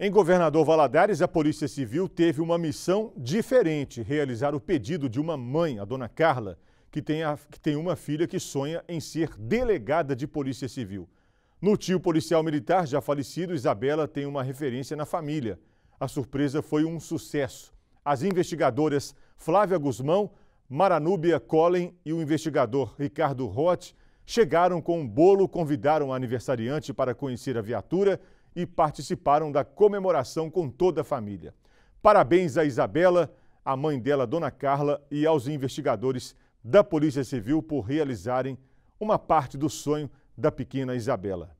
Em Governador Valadares, a Polícia Civil teve uma missão diferente: realizar o pedido de uma mãe, a dona Carla, que tem, a, que tem uma filha que sonha em ser delegada de Polícia Civil. No tio policial militar já falecido, Isabela tem uma referência na família. A surpresa foi um sucesso. As investigadoras Flávia Guzmão, Maranúbia Collen e o investigador Ricardo Roth chegaram com um bolo, convidaram a aniversariante para conhecer a viatura e participaram da comemoração com toda a família. Parabéns a Isabela, a mãe dela, Dona Carla, e aos investigadores da Polícia Civil por realizarem uma parte do sonho da pequena Isabela.